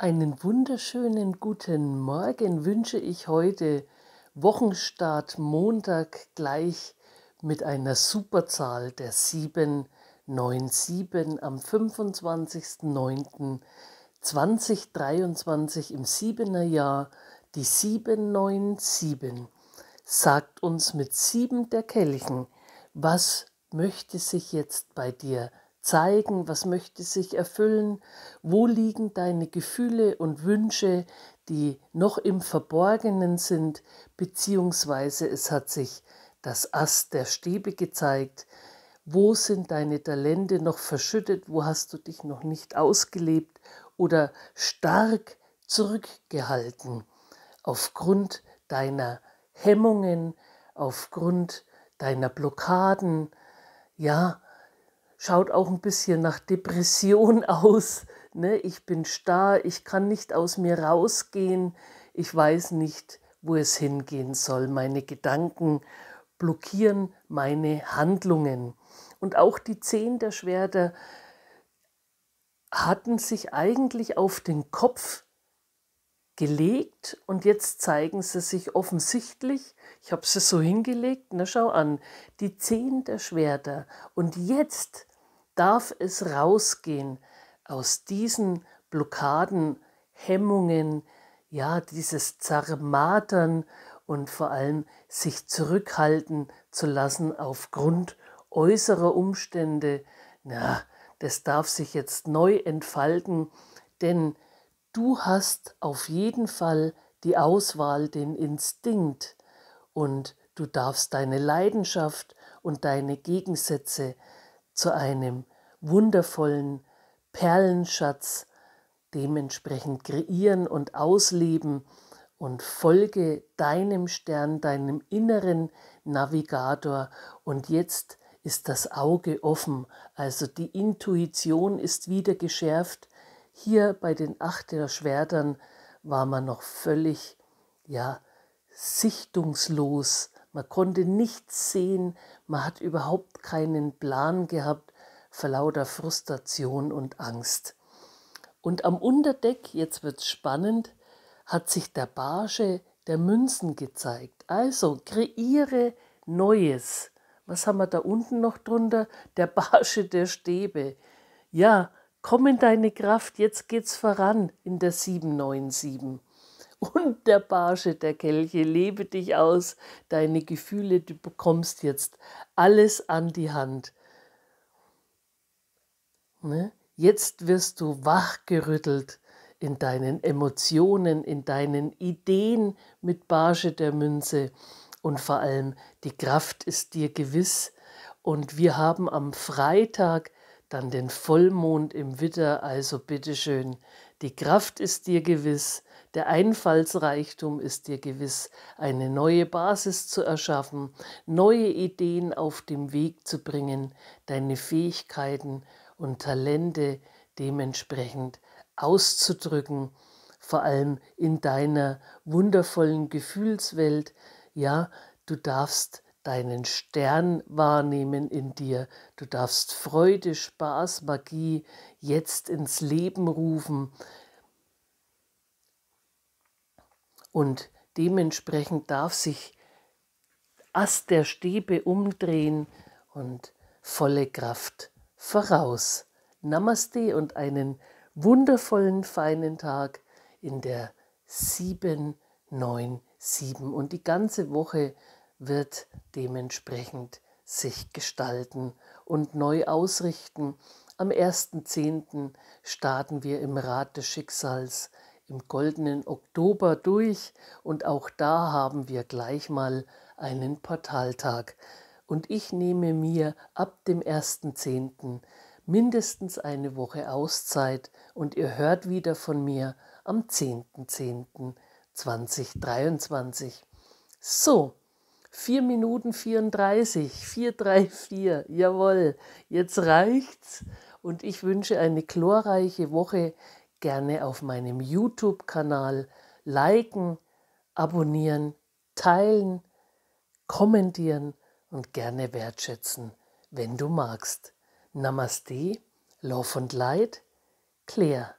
Einen wunderschönen guten Morgen wünsche ich heute. Wochenstart Montag gleich mit einer Superzahl der 797 am 25.09.2023 im Siebener Jahr. Die 797 sagt uns mit sieben der Kelchen, was möchte sich jetzt bei dir zeigen, was möchte sich erfüllen, wo liegen deine Gefühle und Wünsche, die noch im Verborgenen sind, beziehungsweise es hat sich das Ast der Stäbe gezeigt, wo sind deine Talente noch verschüttet, wo hast du dich noch nicht ausgelebt oder stark zurückgehalten aufgrund deiner Hemmungen, aufgrund deiner Blockaden, ja, schaut auch ein bisschen nach Depression aus. Ne? Ich bin starr, ich kann nicht aus mir rausgehen, ich weiß nicht, wo es hingehen soll. Meine Gedanken blockieren meine Handlungen. Und auch die Zehn der Schwerter hatten sich eigentlich auf den Kopf gelegt und jetzt zeigen sie sich offensichtlich. Ich habe sie so hingelegt, na schau an, die Zehen der Schwerter. Und jetzt darf es rausgehen aus diesen Blockaden, Hemmungen, ja, dieses Zermatern und vor allem sich zurückhalten zu lassen aufgrund äußerer Umstände. Na, das darf sich jetzt neu entfalten, denn du hast auf jeden Fall die Auswahl, den Instinkt und du darfst deine Leidenschaft und deine Gegensätze zu einem wundervollen Perlenschatz dementsprechend kreieren und ausleben und folge deinem Stern, deinem inneren Navigator. Und jetzt ist das Auge offen, also die Intuition ist wieder geschärft. Hier bei den Achter Schwertern war man noch völlig, ja, sichtungslos man konnte nichts sehen, man hat überhaupt keinen Plan gehabt vor lauter Frustration und Angst. Und am Unterdeck, jetzt wird's spannend, hat sich der Barge der Münzen gezeigt. Also kreiere Neues. Was haben wir da unten noch drunter? Der Barsche der Stäbe. Ja, komm in deine Kraft, jetzt geht's voran in der 797 und der Barsche der Kelche. Lebe dich aus, deine Gefühle, du bekommst jetzt alles an die Hand. Ne? Jetzt wirst du wachgerüttelt in deinen Emotionen, in deinen Ideen mit Barsche der Münze und vor allem die Kraft ist dir gewiss. Und wir haben am Freitag dann den Vollmond im Witter, also bitteschön, die Kraft ist dir gewiss der Einfallsreichtum ist dir gewiss, eine neue Basis zu erschaffen, neue Ideen auf den Weg zu bringen, deine Fähigkeiten und Talente dementsprechend auszudrücken, vor allem in deiner wundervollen Gefühlswelt. Ja, du darfst deinen Stern wahrnehmen in dir. Du darfst Freude, Spaß, Magie jetzt ins Leben rufen. Und dementsprechend darf sich Ast der Stäbe umdrehen und volle Kraft voraus. Namaste und einen wundervollen, feinen Tag in der 797. Und die ganze Woche wird dementsprechend sich gestalten und neu ausrichten. Am 1.10. starten wir im Rat des Schicksals im goldenen Oktober durch und auch da haben wir gleich mal einen Portaltag. Und ich nehme mir ab dem 1.10. mindestens eine Woche Auszeit und ihr hört wieder von mir am 10.10.2023. So, 4 Minuten 34, 434, jawohl, jetzt reicht's und ich wünsche eine glorreiche Woche gerne auf meinem YouTube-Kanal liken, abonnieren, teilen, kommentieren und gerne wertschätzen, wenn du magst. Namaste, Love und Light, Claire.